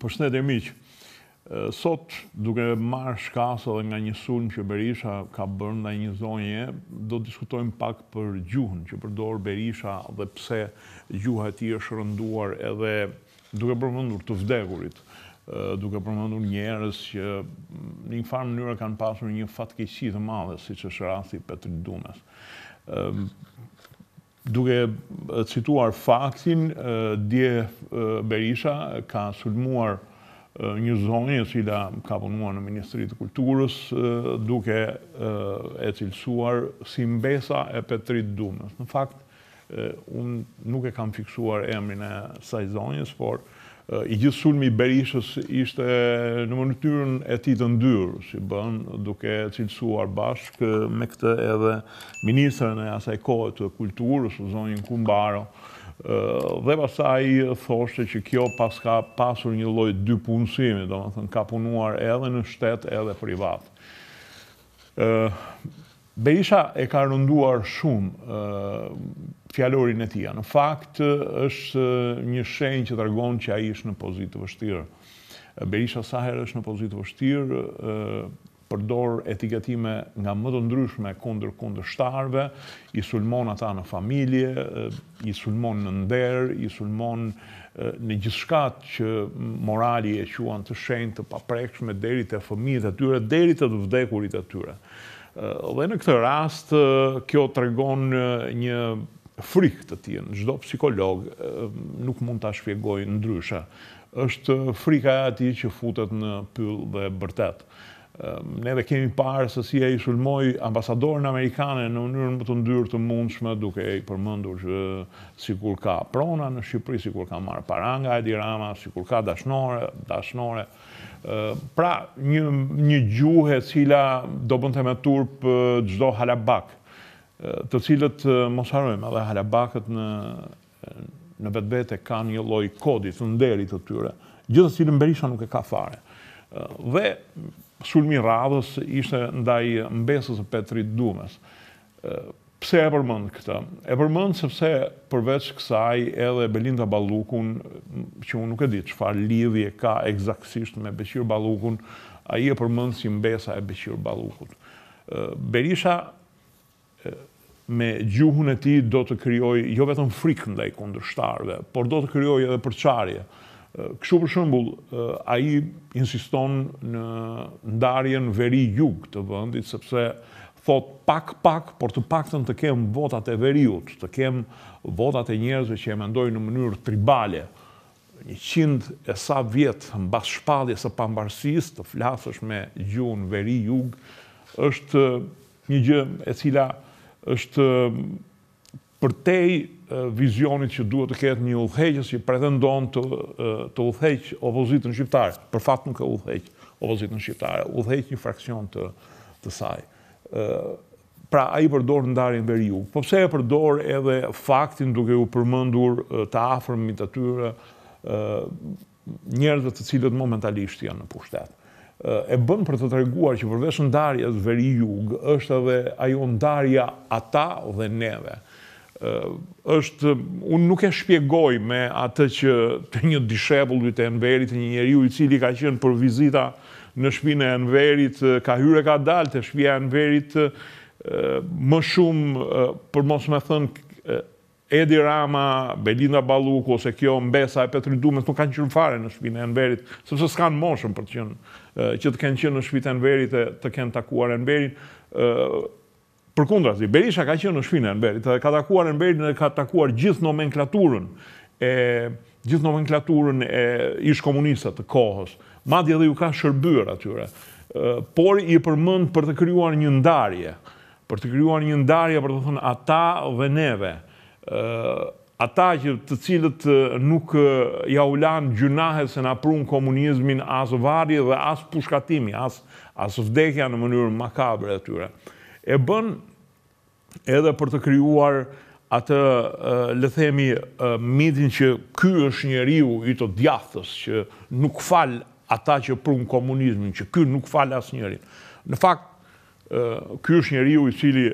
Po shëndet e miqë, sot duke marrë shkasë edhe nga një sulm që Berisha ka bërë nda një zonje, do të diskutojmë pak për gjuhën që përdorë Berisha dhe pse gjuha e ti është rënduar edhe duke përmëndur të vdekurit, duke përmëndur njerës që mm, një farë mënyrë kanë pasur një fatkeqësi dhe madhe, si që shë Petri Petrit Dumes duke cituar faktin, Dje Berisha ka sulmuar një zonjë cila ka punuar në Ministri të Kulturës duke e cilësuar si mbesa e Petrit Dumës. Në fakt, unë nuk e kam fiksuar emrin e saj zonjës, por i gjithë sulmi i Berishës ishte në mënyrën e ti të ndyrë, si bën duke cilësuar bashkë me këtë edhe ministrën e asaj kohë të kulturës, o zonjën Kumbaro, dhe pasaj thoshte që kjo pas ka pasur një lojt dy punësimi, do më thënë ka punuar edhe në shtetë edhe privat. Berisha e ka rënduar shumë, fjalorin e tij. Në fakt është një shenjë që tregon që ai është në pozitë vështirë. Berisha Saher është në pozitë vështirë, përdor etiketime nga më të ndryshme kundër shtarve, i sulmon ata në familje, i sulmon në nder, i sulmon në shkat që morali e quan të shenjtë të paprekshme deri te fëmijët e tyre, deri te të vdekurit e tyre. Dhe në këtë rast kjo tregon një frikë të tjenë, gjdo psikolog nuk mund të shpjegoj ndryshe, është frika e ati që futet në pyllë dhe bërtet. Ne dhe kemi parë se si e i sulmoj ambasadorën Amerikane në njërën më të ndyrë të mundshme duke e i përmëndur që si kur ka prona në Shqipëri, si kur ka marë paranga e dirama, si kur ka dashnore, dashnore. Pra një gjuhe cila do bëndë të me turpë gjdo halabakë të cilët mos harojmë edhe halabakët në në vetvete kanë një lloj kodi të nderit të tyre. Gjithë cilën Berisha nuk e ka fare. Dhe sulmi radhës ishte ndaj mbesës së Petrit Dumës. Pse e përmend këtë? E përmend sepse përveç kësaj edhe Belinda Ballukun, që unë nuk e di çfarë lidhje ka egzaksisht me Beqir Ballukun, ai e përmend si mbesa e Beqir Ballukut. Berisha me gjuhën e ti do të kryoj jo vetëm frikë ndaj kundërshtarve, por do të kryoj edhe përqarje. Këshu për shëmbull, a i insiston në ndarjen veri jug të vëndit, sepse thot pak pak, por të pak të në të kem votat e veriut, të kem votat e njerëzve që e mendoj në mënyrë tribale, një qind e sa vjetë në bas shpalje së pambarsis, të flasësh me gjuhën veri jug, është një gjë e cila nështë, është përtej vizionit që duhet të ketë një uthejqës që pretendon të, të opozitën shqiptare. Për fatë nuk e uthejqë opozitën shqiptare, uthejqë një fraksion të, saj. Pra, a i përdor në darin veri ju. Po pse e përdor edhe faktin duke ju përmëndur të afrëmi të tyre njerëzve të cilët momentalisht janë në pushtetë e bën për të treguar që përveç ndarjes veri jug është edhe ajo ndarja ata dhe neve. Ë është un nuk e shpjegoj me atë që të një dishepull të Enverit, të një njeriu i cili ka qenë për vizita në shpinë e Enverit, ka hyrë ka dalë te shtëpia e Enverit më shumë për mos më thënë Edi Rama, Belinda Baluku, ose kjo Mbesa e Petri Dumës, nuk kanë qënë fare në shpinë e Enverit, sepse s'kanë moshën për të qënë, që të kenë qënë në shpinë e Enverit, të kenë takuar Enverit. Për kundra, zi, Berisha ka qënë në shpinë e Enverit, ka takuar Enverit dhe ka takuar gjithë nomenklaturën, e, gjithë nomenklaturën e ish komunistët të kohës, madje dhe ju ka shërbyr atyre, por i përmënd për të kryuar një ndarje, për të kryuar një ndarje për të thënë ata dhe neve, ata që të cilët nuk ja ulan gjunahet se na prun komunizmin asë vari dhe asë pushkatimi, asë vdekja në mënyrë makabre e tyre. E bën edhe për të kryuar atë lethemi mitin që ky është njeriu i të djathës, që nuk falë ata që prun komunizmin, që ky nuk falë asë njeri. Në fakt, ky është njeriu i cili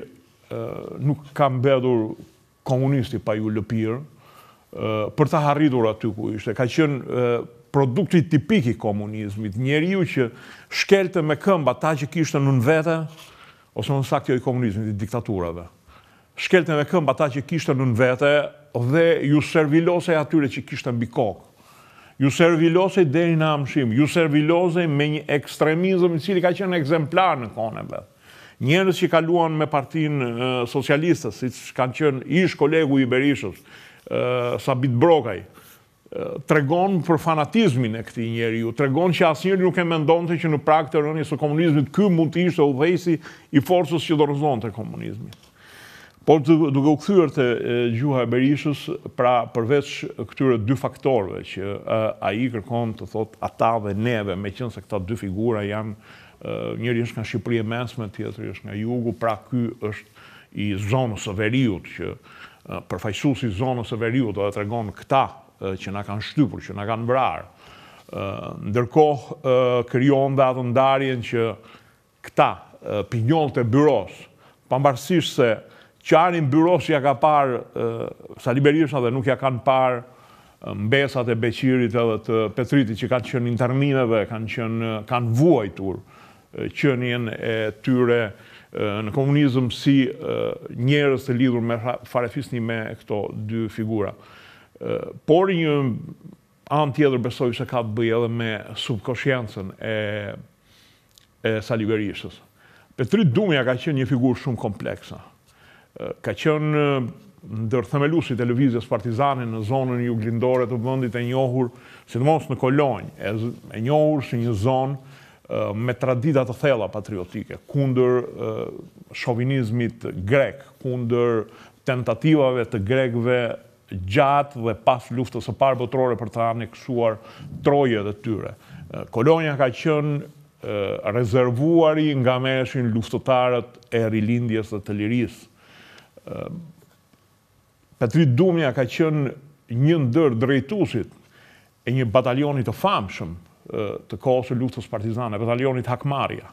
nuk kam bedur komunisti pa ju lëpirë, për të harritur aty ku ishte. Ka qënë produkti tipik i komunizmit, njeri ju që shkelte me këmba ta që kishte në në vete, ose në jo i komunizmit, i diktaturave. Shkelte me këmba ta që kishte në në vete dhe ju servilose atyre që kishte mbi kokë. Ju servilose deri në amshim, ju servilose me një ekstremizëm i cili ka qenë ekzemplar në koneve. Njërës që kaluan me partin socialistës, si që kanë qënë ish kolegu i Berishës, Sabit Brokaj, tregon për fanatizmin e këti njeri ju, tregon që asnjëri nuk e mendonte që në prak të rënjës e komunizmit, kë mund të ishte dhejsi i forësës që dorëzon të komunizmit. Por duke u këthyër të gjuha e Berishës, pra përveç këtyre dy faktorve që a i kërkon të thotë ata dhe neve, me qënë se këta dy figura janë njëri është nga Shqipëria mesme, tjetëri është nga jugu, pra ky është i zonës e veriut që përfaqësues i zonës e veriut dhe të tregon këta që na kanë shtypur, që na kanë vrarë. Ë ndërkohë krijon dhe atë ndarjen që këta pinjollët e byros, pambarësisht se qarin byros ja ka parë Sali dhe nuk ja kanë parë mbesat e Beqirit edhe të Petritit që kanë qenë internime dhe kanë qenë kanë vuajtur qënjen e tyre në komunizm si njerës të lidhur me farefisni me këto dy figura. Por një anë tjetër besoj se ka të bëjë edhe me subkoshjensën e, e saligërishës. Petri Dumja ka qenë një figurë shumë kompleksa. Ka qenë ndër themelusi televizijës partizane në zonën juglindore të vëndit e njohur, si të mos në Kolonjë, e njohur si një zonë me tradita të thella patriotike, kundër shovinizmit grek, kundër tentativave të grekve gjatë dhe pas luftës së parë botërore për të aneksuar Troje dhe tyre. Kolonia ka qenë rezervuari nga meshin luftëtarët e rilindjes dhe të lirisë. Petri Dumja ka qenë një ndër drejtusit e një batalionit të famshëm të kohës e luftës partizane, batalionit Hakmarja,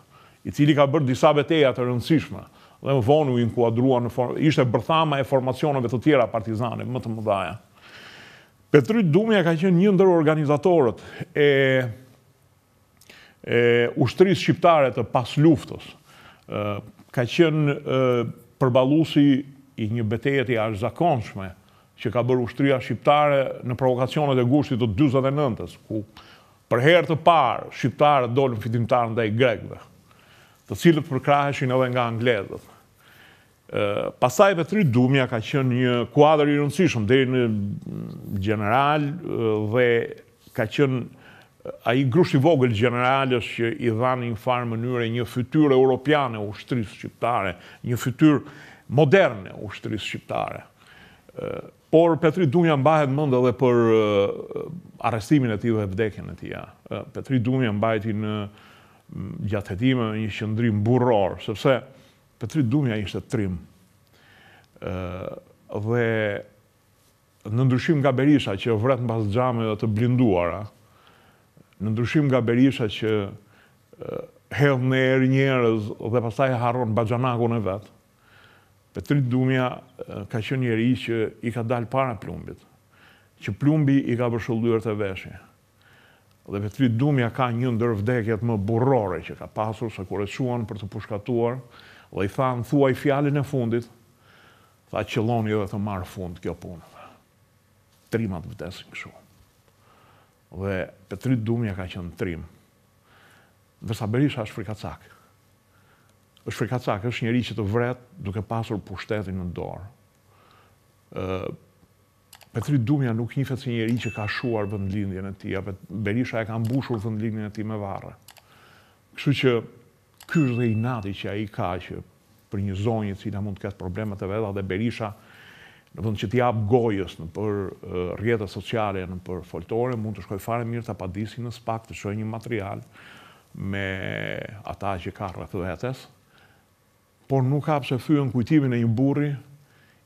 i cili ka bërë disa beteja të rëndësishme, dhe më vonu u inkuadrua në kuadrua, ishte bërthama e formacionëve të tjera partizane, më të mëdhaja. Petrit Dumja ka qenë një ndër organizatorët e, e ushtrisë shqiptare të pas luftës. Ka qenë përbalusi i një betejet i ashtë që ka bërë ushtria shqiptare në provokacionet e gushtit të 29-ës, ku për herë të parë, shqiptarët dolën fitimtarë ndaj grekëve, të cilët përkraheshin edhe nga angledët. Pasaj dhe tri dumja ka qenë një kuadrë i rëndësishëm, dhe në general dhe ka qenë a i grushti vogël generalës që i dhanë një farë mënyre një fytyrë europiane u shtrisë shqiptare, një fytyrë moderne u shtrisë shqiptare. Por, Petrit Dumja mbahet mend dhe për arestimin e ti dhe vdekin e ti ja. Petrit Dumja mbajti në gjatëhetime, një shëndrim burror, sepse Petrit Dumja ishte trim. Dhe në ndryshim nga Berisha që vret në pas gjame dhe të blinduara, në ndryshim nga Berisha që hedhë në erë njerëz dhe pastaj e haronë bagjanakun e vetë, Petrit Dumja ka qenë njeri që i ka dalë para plumbit, që plumbi i ka përshulluar të veshje. Dhe Petri Dumja ka një ndër vdekjet më burrore që ka pasur, se kur e shuan për të pushkatuar, dhe i thanë, thuaj fjalin e fundit, tha qëlloni jo dhe të marë fund kjo punë. Trimat vdesin këshu. Dhe Petri Dumja ka qenë trim. Vërsa Berisha është frikacakë është frikacak, është njëri që të vret duke pasur pushtetin në dorë. Petri Dumja nuk njëfet si njëri që ka shuar vëndlindjen e ti, apë Berisha e ka mbushur vëndlindjen e ti me vare. Kështu që kësh dhe i nati që a i ka që për një zonjë cila mund të ketë problemet e veda dhe Berisha në vënd që t'i apë gojës në për rjetët sociale, në për foltore, mund të shkoj fare mirë të padisi në spak të shoj një material me ata që ka rrëth vetës, por nuk hapë se fyën kujtimin e një burri,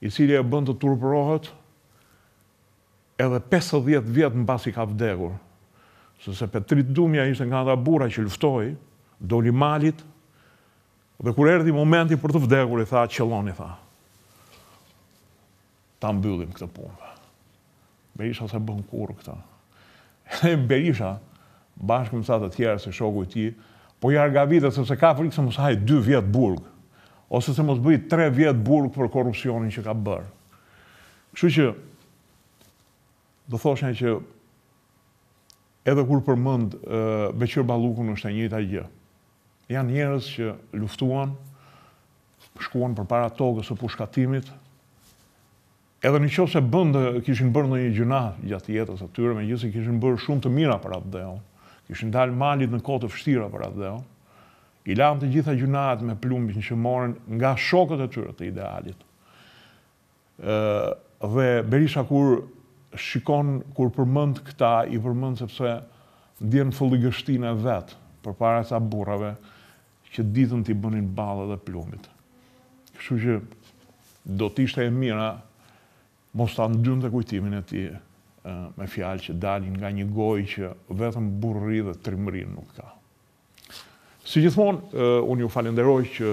i cili e bënd të turpërohet, edhe 50 vjetë në basi ka vdekur. Sëse Petrit Dumja ishte nga nga bura që luftoj, doli malit, dhe kur erdi momenti për të vdekur, i tha, qëloni, tha. Ta mbyllim këtë punë. Berisha se bën kurë këta. E Berisha, bashkë më sa të tjerë se shoku i ti, po jarë gavitët, sëse ka frikë se mësaj 2 vjetë burgë ose se mos bëjt 3 vjetë burg për korupcionin që ka bërë. Kështu që, do thoshen që edhe kur përmënd Beqir Balukun është e njëta gjë. Janë njerës që luftuan, shkuan për para togës o pushkatimit, edhe në qovë se bëndë, kishin bërë në një gjuna gjatë jetës atyre, me gjithë se kishin bërë shumë të mira për atë dhe kishin dalë malit në kote fështira për atë dhe i lam të gjitha gjunat me plumbin që morën nga shokët e tyre të idealit. dhe Berisha kur shikon, kur përmënd këta, i përmënd sepse ndjenë fëllëgështin e vetë për para të burave që ditën t'i bënin balë dhe plumbit. Kështu që do t'ishtë e mira mos t'a ndyn të kujtimin e ti me fjalë që dalin nga një gojë që vetëm burri dhe trimri nuk ka. Si gjithmonë, unë ju falenderoj që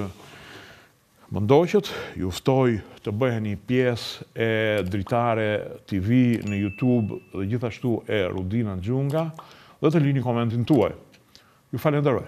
më ndoqët, ju ftoj të bëhe një pjesë e dritare TV në YouTube dhe gjithashtu e Rudina Gjunga dhe të lini komentin tuaj. Ju falenderoj.